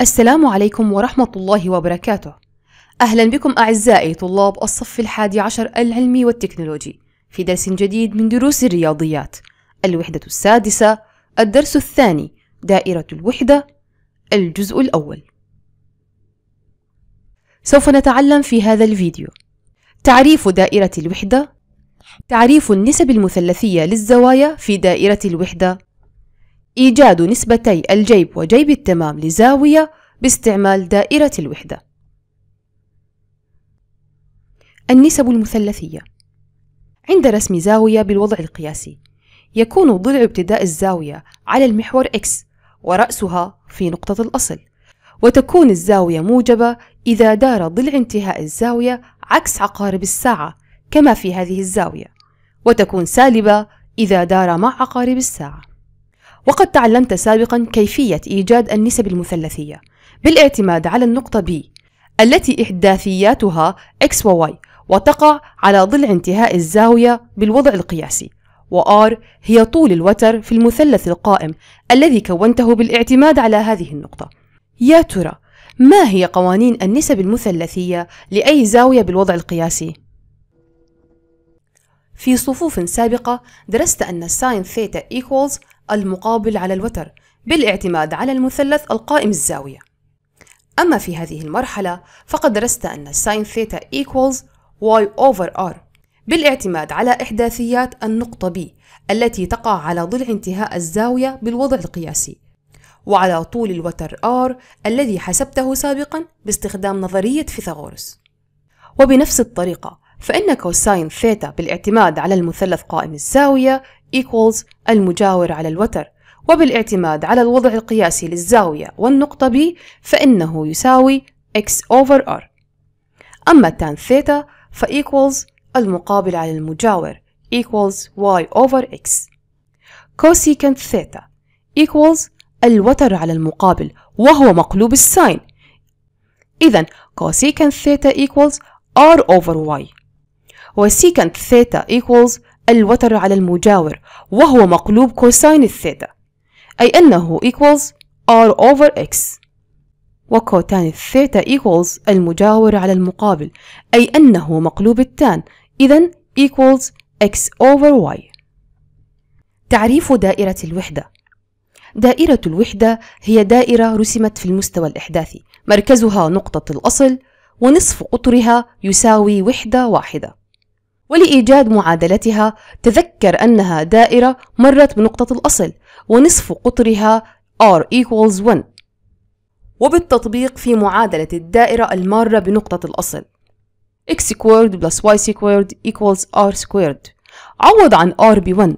السلام عليكم ورحمة الله وبركاته أهلا بكم أعزائي طلاب الصف الحادي عشر العلمي والتكنولوجي في درس جديد من دروس الرياضيات الوحدة السادسة الدرس الثاني دائرة الوحدة الجزء الأول سوف نتعلم في هذا الفيديو تعريف دائرة الوحدة تعريف النسب المثلثية للزوايا في دائرة الوحدة إيجاد نسبتي الجيب وجيب التمام لزاوية باستعمال دائرة الوحدة النسب المثلثية عند رسم زاوية بالوضع القياسي يكون ضلع ابتداء الزاوية على المحور X ورأسها في نقطة الأصل وتكون الزاوية موجبة إذا دار ضلع انتهاء الزاوية عكس عقارب الساعة كما في هذه الزاوية وتكون سالبة إذا دار مع عقارب الساعة وقد تعلمت سابقا كيفية إيجاد النسب المثلثية بالاعتماد على النقطة B التي إحداثياتها X و Y وتقع على ضلع انتهاء الزاوية بالوضع القياسي و R هي طول الوتر في المثلث القائم الذي كونته بالاعتماد على هذه النقطة يا ترى ما هي قوانين النسب المثلثية لأي زاوية بالوضع القياسي؟ في صفوف سابقة درست أن ساين ثيتا equals المقابل على الوتر بالاعتماد على المثلث القائم الزاوية أما في هذه المرحلة فقد درست أن sin theta equals y over r بالاعتماد على إحداثيات النقطة B التي تقع على ضلع انتهاء الزاوية بالوضع القياسي وعلى طول الوتر R الذي حسبته سابقا باستخدام نظرية فيثاغورس وبنفس الطريقة فإن كوساين ثيتا بالاعتماد على المثلث قائم الزاوية equals المجاور على الوتر وبالاعتماد على الوضع القياسي للزاوية والنقطة B فإنه يساوي x over r أما tan ثيتا ف equals المقابل على المجاور equals y over x cosecant ثيتا equals الوتر على المقابل وهو مقلوب الساين إذا cosecant ثيتا equals r over y وsecant ثيتا equals الوتر على المجاور وهو مقلوب كوساين الثيتا أي أنه equals R over X وكوتان الثيتا equals المجاور على المقابل أي أنه مقلوب التان إذا equals X over Y تعريف دائرة الوحدة دائرة الوحدة هي دائرة رسمت في المستوى الإحداثي مركزها نقطة الأصل ونصف قطرها يساوي وحدة واحدة ولإيجاد معادلتها تذكر أنها دائرة مرت بنقطة الأصل ونصف قطرها r equals 1 وبالتطبيق في معادلة الدائرة المارة بنقطة الأصل x squared plus y squared equals r squared عوض عن r ب 1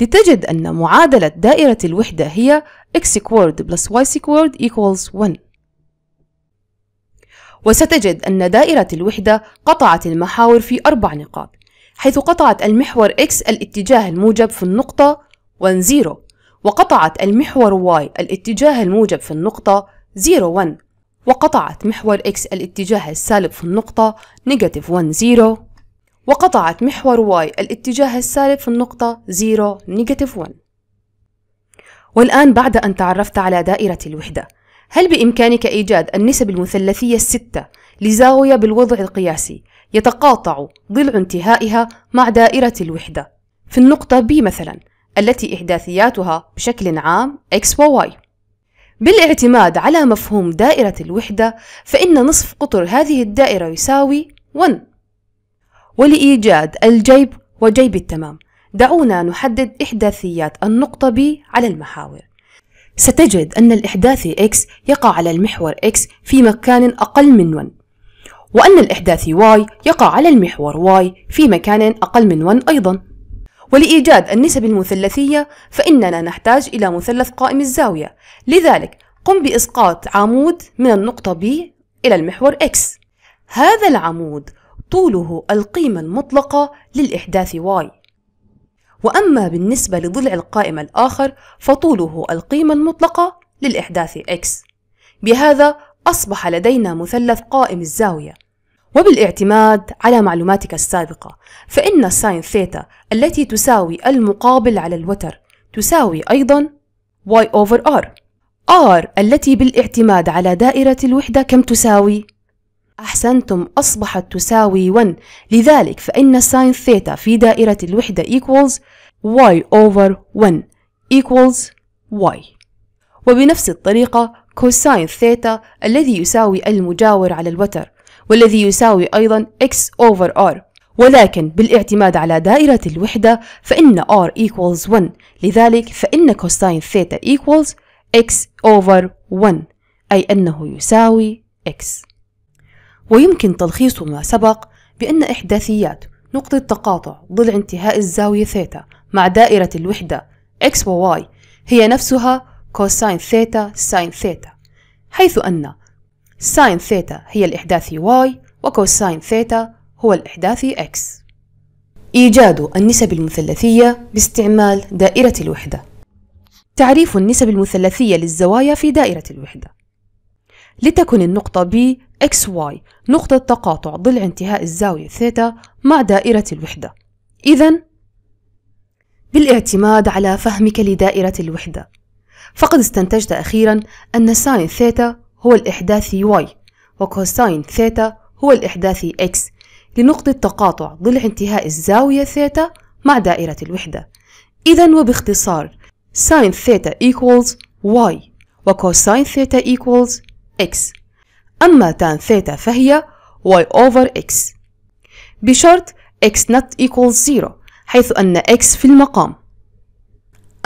لتجد أن معادلة دائرة الوحدة هي x squared plus y squared equals 1 وستجد أن دائرة الوحدة قطعت المحاور في أربع نقاط حيث قطعت المحور X الاتجاه الموجب في النقطة 1 0 وقطعت المحور Y الاتجاه الموجب في النقطة 0 1 وقطعت محور X الاتجاه السالب في النقطة negative 1 0 وقطعت محور Y الاتجاه السالب في النقطة 0 negative 1 والآن بعد أن تعرفت على دائرة الوحدة هل بإمكانك إيجاد النسب المثلثية الستة لزاوية بالوضع القياسي يتقاطع ضلع انتهائها مع دائرة الوحدة في النقطة B مثلا التي إحداثياتها بشكل عام X و Y بالاعتماد على مفهوم دائرة الوحدة فإن نصف قطر هذه الدائرة يساوي 1 ولإيجاد الجيب وجيب التمام دعونا نحدد إحداثيات النقطة B على المحاور ستجد أن الإحداثي X يقع على المحور X في مكان أقل من 1 وأن الإحداثي y يقع على المحور y في مكان أقل من 1 أيضا ولإيجاد النسب المثلثية فإننا نحتاج إلى مثلث قائم الزاوية لذلك قم بإسقاط عمود من النقطة B إلى المحور X هذا العمود طوله القيمة المطلقة للإحداث y وأما بالنسبة لضلع القائمة الآخر فطوله القيمة المطلقة للإحداث x بهذا أصبح لدينا مثلث قائم الزاوية وبالاعتماد على معلوماتك السابقة فإن الساين ثيتا التي تساوي المقابل على الوتر تساوي أيضا y over r r التي بالاعتماد على دائرة الوحدة كم تساوي؟ أحسنتم أصبحت تساوي 1 لذلك فإن ساين ثيتا في دائرة الوحدة equals y over 1 equals y وبنفس الطريقة كوساين ثيتا الذي يساوي المجاور على الوتر والذي يساوي أيضا x over r ولكن بالاعتماد على دائرة الوحدة فإن r equals 1 لذلك فإن كوساين ثيتا equals x over 1 أي أنه يساوي x ويمكن تلخيص ما سبق بأن إحداثيات نقطة تقاطع ضلع انتهاء الزاوية ثيتا مع دائرة الوحدة x و y هي نفسها كوساين ثيتا ساين ثيتا حيث أن ساين ثيتا هي الإحداثي واي وكوساين ثيتا هو الإحداثي إكس إيجاد النسب المثلثية باستعمال دائرة الوحدة تعريف النسب المثلثية للزوايا في دائرة الوحدة لتكن النقطة B XY نقطة تقاطع ضلع انتهاء الزاوية ثيتا مع دائرة الوحدة إذا بالاعتماد على فهمك لدائرة الوحدة فقد استنتجت أخيرا أن ساين ثيتا هو الإحداثي y وكوساين ثيتا هو الإحداثي x لنقطة تقاطع ضلع انتهاء الزاوية ثيتا مع دائرة الوحدة إذا وباختصار ساين ثيتا equals واي وكوساين ثيتا equals x أما تان ثيتا فهي y over x بشرط x not equals 0 حيث أن x في المقام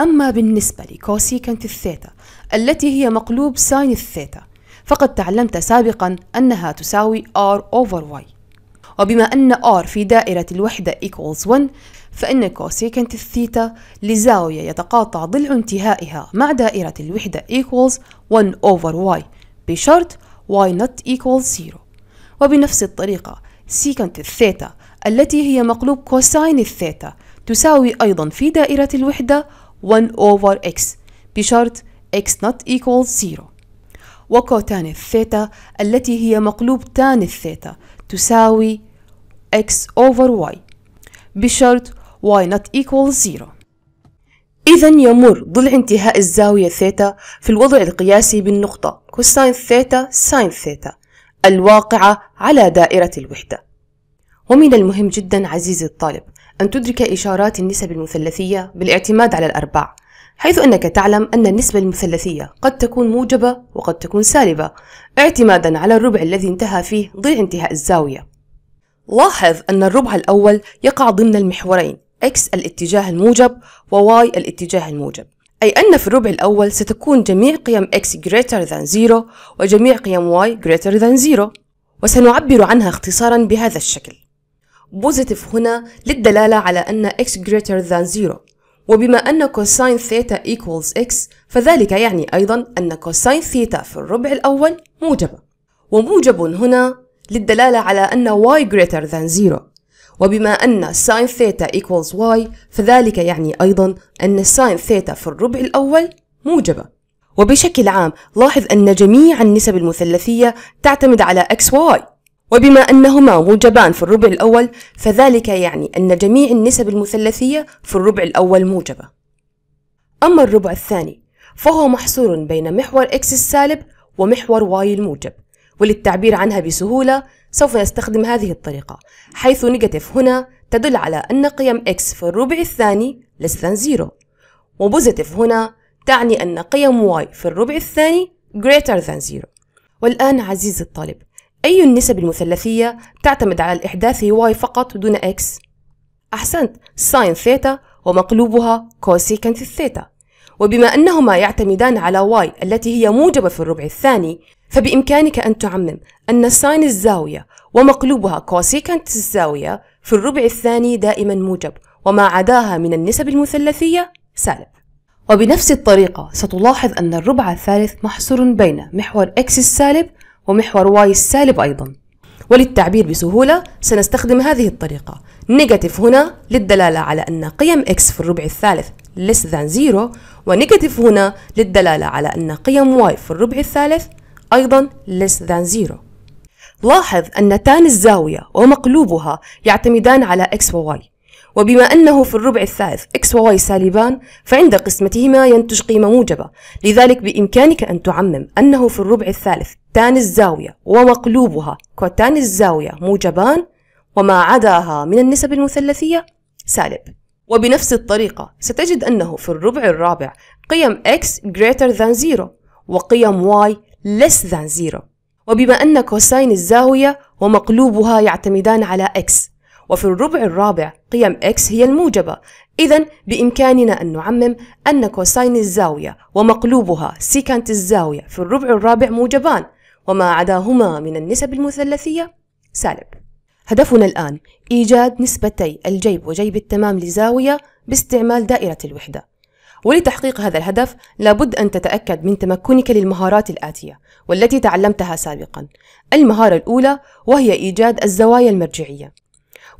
أما بالنسبة لكوسيكنت الثيتا التي هي مقلوب ساين الثيتا فقد تعلمت سابقا أنها تساوي R over Y وبما أن R في دائرة الوحدة equals 1 فإن كوسيكنت الثيتا لزاوية يتقاطع ضلع انتهائها مع دائرة الوحدة equals 1 over Y بشرط y not equals 0 وبنفس الطريقة سيكنت الثيتا التي هي مقلوب كوساين الثيتا تساوي أيضا في دائرة الوحدة 1 over x بشرط x not equal 0 وكوتان الثيتا التي هي مقلوب تان الثيتا تساوي x over y بشرط y not equal 0 إذا يمر ضلع انتهاء الزاوية ثيتا في الوضع القياسي بالنقطة كوساين ثيتا ساين ثيتا الواقعة على دائرة الوحدة ومن المهم جدا عزيزي الطالب أن تدرك إشارات النسب المثلثية بالاعتماد على الأرباع حيث أنك تعلم أن النسبة المثلثية قد تكون موجبة وقد تكون سالبة اعتمادا على الربع الذي انتهى فيه ضلع انتهاء الزاوية لاحظ أن الربع الأول يقع ضمن المحورين x الاتجاه الموجب و y الاتجاه الموجب أي أن في الربع الأول ستكون جميع قيم x greater than 0 وجميع قيم y greater than 0 وسنعبر عنها اختصارا بهذا الشكل بوزيتيف هنا للدلالة على أن x greater than 0 وبما أن cosine theta equals x فذلك يعني أيضا أن cosine theta في الربع الأول موجبة وموجب هنا للدلالة على أن y greater than 0 وبما أن sin theta equals y فذلك يعني أيضا أن sin theta في الربع الأول موجبة وبشكل عام لاحظ أن جميع النسب المثلثية تعتمد على x y وبما أنهما موجبان في الربع الأول فذلك يعني أن جميع النسب المثلثية في الربع الأول موجبة أما الربع الثاني فهو محصور بين محور x السالب ومحور y الموجب وللتعبير عنها بسهولة سوف نستخدم هذه الطريقة حيث نيجاتيف هنا تدل على أن قيم x في الربع الثاني less than zero وبوزيتيف هنا تعني أن قيم y في الربع الثاني greater than zero والآن عزيزي الطالب أي النسب المثلثية تعتمد على الإحداث واي فقط دون x؟ أحسنت ساين ثيتا ومقلوبها كوسيكنت الثيتا وبما أنهما يعتمدان على واي التي هي موجبة في الربع الثاني فبإمكانك أن تعمم أن ساين الزاوية ومقلوبها كوسيكنت الزاوية في الربع الثاني دائما موجب وما عداها من النسب المثلثية سالب وبنفس الطريقة ستلاحظ أن الربع الثالث محصور بين محور x السالب ومحور y السالب أيضا وللتعبير بسهولة سنستخدم هذه الطريقة نيجاتيف هنا للدلالة على أن قيم x في الربع الثالث less than zero ونيجاتيف هنا للدلالة على أن قيم y في الربع الثالث أيضا less than zero لاحظ أن تان الزاوية ومقلوبها يعتمدان على x و y وبما أنه في الربع الثالث X و Y سالبان فعند قسمتهما ينتج قيمة موجبة لذلك بإمكانك أن تعمم أنه في الربع الثالث تان الزاوية ومقلوبها كوتان الزاوية موجبان وما عداها من النسب المثلثية سالب وبنفس الطريقة ستجد أنه في الربع الرابع قيم x greater than zero وقيم y less than zero وبما أن كوساين الزاوية ومقلوبها يعتمدان على x وفي الربع الرابع قيم x هي الموجبة إذا بإمكاننا أن نعمم أن كوساين الزاوية ومقلوبها سيكانت الزاوية في الربع الرابع موجبان وما عداهما من النسب المثلثية سالب هدفنا الآن إيجاد نسبتي الجيب وجيب التمام لزاوية باستعمال دائرة الوحدة ولتحقيق هذا الهدف لابد أن تتأكد من تمكنك للمهارات الآتية والتي تعلمتها سابقا المهارة الأولى وهي إيجاد الزوايا المرجعية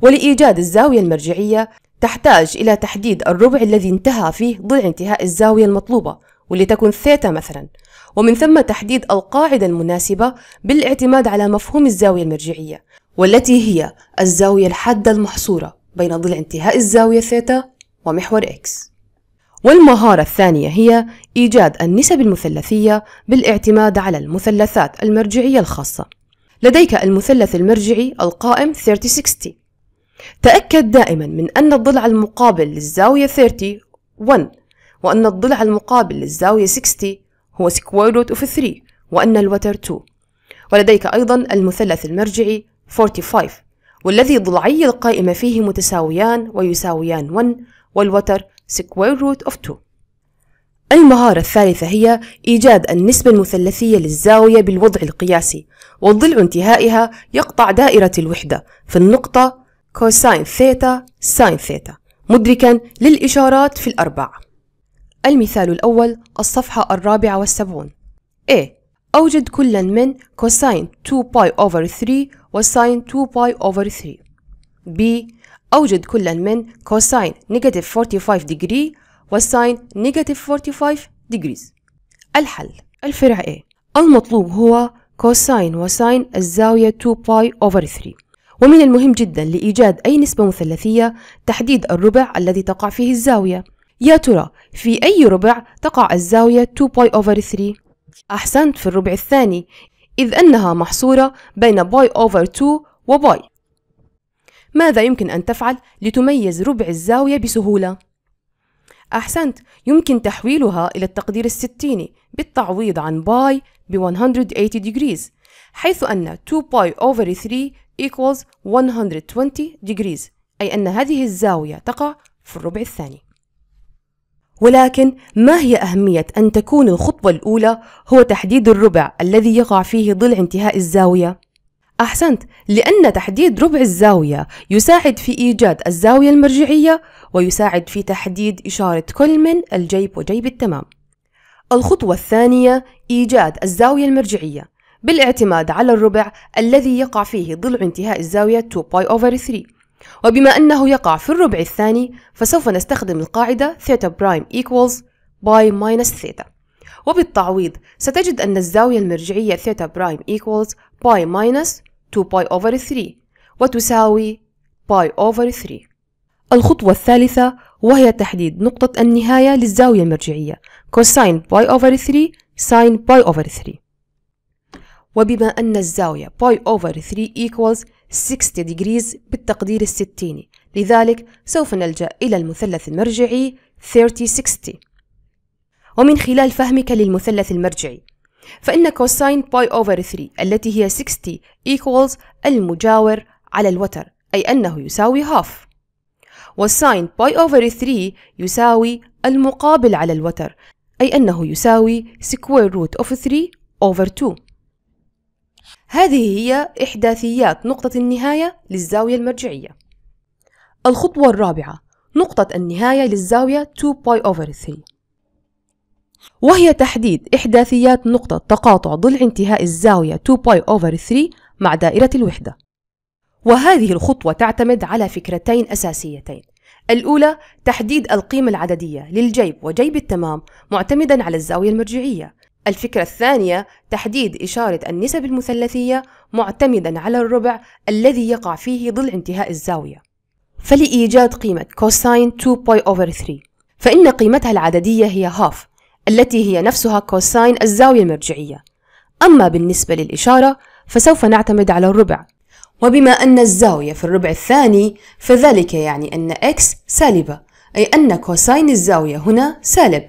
ولإيجاد الزاوية المرجعية تحتاج إلى تحديد الربع الذي انتهى فيه ضلع انتهاء الزاوية المطلوبة ولتكن ثيتا مثلا ومن ثم تحديد القاعدة المناسبة بالاعتماد على مفهوم الزاوية المرجعية والتي هي الزاوية الحادة المحصورة بين ضلع انتهاء الزاوية ثيتا ومحور إكس والمهارة الثانية هي إيجاد النسب المثلثية بالاعتماد على المثلثات المرجعية الخاصة لديك المثلث المرجعي القائم 3060 تأكد دائما من أن الضلع المقابل للزاوية 30 1 وأن الضلع المقابل للزاوية 60 هو square root of 3 وأن الوتر 2 ولديك أيضا المثلث المرجعي 45 والذي ضلعي القائمة فيه متساويان ويساويان 1 والوتر square root of 2 المهارة الثالثة هي إيجاد النسبة المثلثية للزاوية بالوضع القياسي وضلع انتهائها يقطع دائرة الوحدة في النقطة كوساين ثيتا ساين ثيتا مدركا للإشارات في الأربعة المثال الأول الصفحة الرابعة والسبعون A أوجد كلا من كوساين 2 باي أوفر 3 وساين 2 باي أوفر 3 B أوجد كلا من كوساين نيجاتيف 45 ديجري وساين نيجاتيف 45 ديجريز الحل الفرع A المطلوب هو كوساين وساين الزاوية 2 باي أوفر 3 ومن المهم جدا لإيجاد أي نسبة مثلثية تحديد الربع الذي تقع فيه الزاوية يا ترى في أي ربع تقع الزاوية 2 باي over 3 أحسنت في الربع الثاني إذ أنها محصورة بين باي over 2 وباي ماذا يمكن أن تفعل لتميز ربع الزاوية بسهولة؟ أحسنت يمكن تحويلها إلى التقدير الستيني بالتعويض عن باي ب 180 degrees حيث أن 2 باي over 3 equals 120 degrees أي أن هذه الزاوية تقع في الربع الثاني ولكن ما هي أهمية أن تكون الخطوة الأولى هو تحديد الربع الذي يقع فيه ضلع انتهاء الزاوية؟ أحسنت، لأن تحديد ربع الزاوية يساعد في إيجاد الزاوية المرجعية ويساعد في تحديد إشارة كل من الجيب وجيب التمام. الخطوة الثانية إيجاد الزاوية المرجعية، بالاعتماد على الربع الذي يقع فيه ضلع انتهاء الزاوية 2 باي over 3 وبما أنه يقع في الربع الثاني فسوف نستخدم القاعدة theta prime equals باي minus theta وبالتعويض ستجد أن الزاوية المرجعية theta prime equals باي minus 2 باي over 3 وتساوي باي over 3 الخطوة الثالثة وهي تحديد نقطة النهاية للزاوية المرجعية cosine باي over 3 sine باي over 3 وبما أن الزاوية باي أوفر 3 equals 60 degrees بالتقدير الستيني لذلك سوف نلجأ إلى المثلث المرجعي 30-60 ومن خلال فهمك للمثلث المرجعي فإن كوساين باي أوفر 3 التي هي 60 equals المجاور على الوتر أي أنه يساوي half والساين باي أوفر 3 يساوي المقابل على الوتر أي أنه يساوي square root of 3 over 2 هذه هي إحداثيات نقطة النهاية للزاوية المرجعية الخطوة الرابعة نقطة النهاية للزاوية 2 باي over 3 وهي تحديد إحداثيات نقطة تقاطع ضلع انتهاء الزاوية 2 باي over 3 مع دائرة الوحدة وهذه الخطوة تعتمد على فكرتين أساسيتين الأولى تحديد القيمة العددية للجيب وجيب التمام معتمدا على الزاوية المرجعية الفكرة الثانية تحديد إشارة النسب المثلثية معتمدا على الربع الذي يقع فيه ظل انتهاء الزاوية فلإيجاد قيمة كوساين 2 باي أوفر 3 فإن قيمتها العددية هي هاف التي هي نفسها كوساين الزاوية المرجعية أما بالنسبة للإشارة فسوف نعتمد على الربع وبما أن الزاوية في الربع الثاني فذلك يعني أن x سالبة أي أن كوساين الزاوية هنا سالب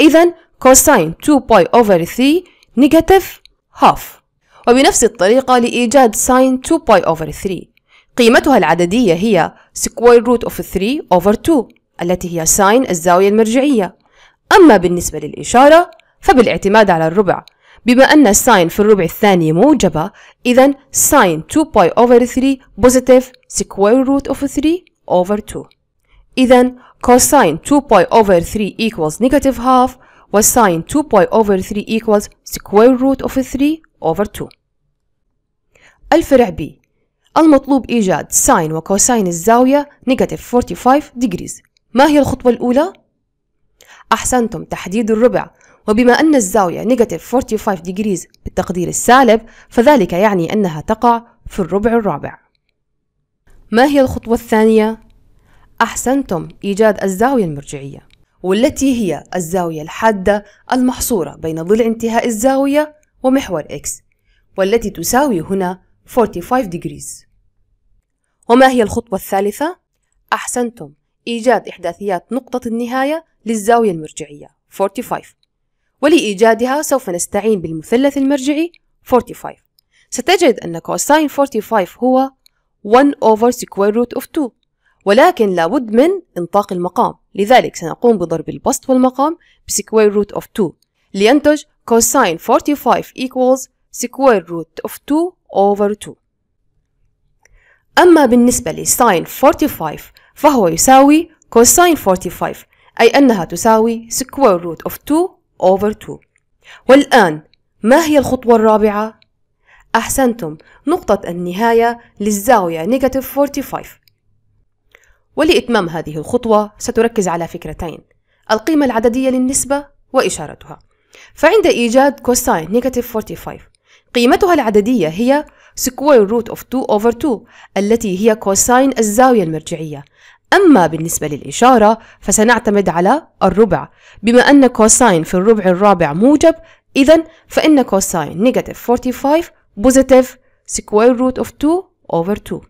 إذا cosine 2 باي over 3 negative half وبنفس الطريقة لإيجاد sin 2 باي over 3 قيمتها العددية هي square root of 3 over 2 التي هي sin الزاوية المرجعية أما بالنسبة للإشارة فبالاعتماد على الربع بما أن sin في الربع الثاني موجبة إذا sin 2 باي over 3 positive square root of 3 over 2 إذا cosine 2 باي over 3 equals negative half was sine 2 pi over 3 equals square root of 3 over 2 الفرع B المطلوب إيجاد ساين وكوساين الزاوية نيجاتيف 45 degrees ما هي الخطوة الأولى؟ أحسنتم تحديد الربع وبما أن الزاوية نيجاتيف 45 degrees بالتقدير السالب فذلك يعني أنها تقع في الربع الرابع ما هي الخطوة الثانية؟ أحسنتم إيجاد الزاوية المرجعية والتي هي الزاوية الحادة المحصورة بين ضلع انتهاء الزاوية ومحور X والتي تساوي هنا 45 degrees وما هي الخطوة الثالثة؟ أحسنتم إيجاد إحداثيات نقطة النهاية للزاوية المرجعية 45 ولإيجادها سوف نستعين بالمثلث المرجعي 45 ستجد أن كوساين 45 هو 1 over square root of 2 ولكن لابد من إنطاق المقام لذلك سنقوم بضرب البسط والمقام بسكوير root of 2 لينتج cosine 45 equals square root of 2 over 2 أما بالنسبة لساين 45 فهو يساوي cosine 45 أي أنها تساوي square root of 2 over 2 والآن ما هي الخطوة الرابعة؟ أحسنتم نقطة النهاية للزاوية negative 45 ولإتمام هذه الخطوة ستركز على فكرتين القيمة العددية للنسبة وإشارتها فعند إيجاد كوساين نيجاتيف 45 قيمتها العددية هي سكوير روت اوف 2 اوفر 2 التي هي كوساين الزاوية المرجعية أما بالنسبة للإشارة فسنعتمد على الربع بما أن كوساين في الربع الرابع موجب إذا فإن كوساين نيجاتيف 45 بوزيتيف سكوير روت اوف 2 اوفر 2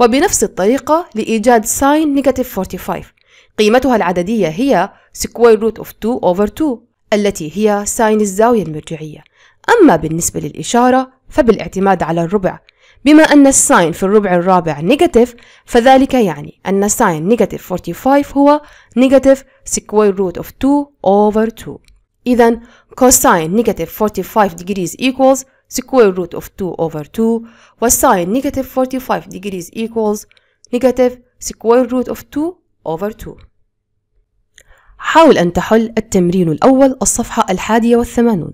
وبنفس الطريقة لإيجاد ساين negative 45 قيمتها العددية هي square root of 2 over 2 التي هي ساين الزاوية المرجعية أما بالنسبة للإشارة فبالاعتماد على الربع بما أن الساين في الربع الرابع نيجاتيف فذلك يعني أن ساين نيجاتيف 45 هو نيجاتيف سكوير روت اوف 2 over 2 إذا كوساين نيجاتيف 45 degrees equals square root of 2 over 2 والsine negative 45 degrees equals negative square root of 2 over 2 حاول أن تحل التمرين الأول الصفحة الحادية والثمانون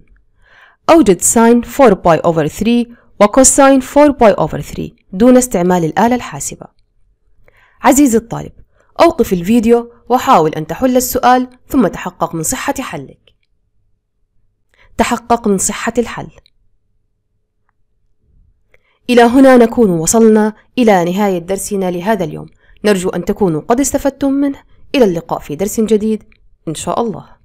أوجد ساين 4 باي over 3 وكوساين 4 باي over 3 دون استعمال الآلة الحاسبة عزيزي الطالب أوقف الفيديو وحاول أن تحل السؤال ثم تحقق من صحة حلك تحقق من صحة الحل إلى هنا نكون وصلنا إلى نهاية درسنا لهذا اليوم نرجو أن تكونوا قد استفدتم منه إلى اللقاء في درس جديد إن شاء الله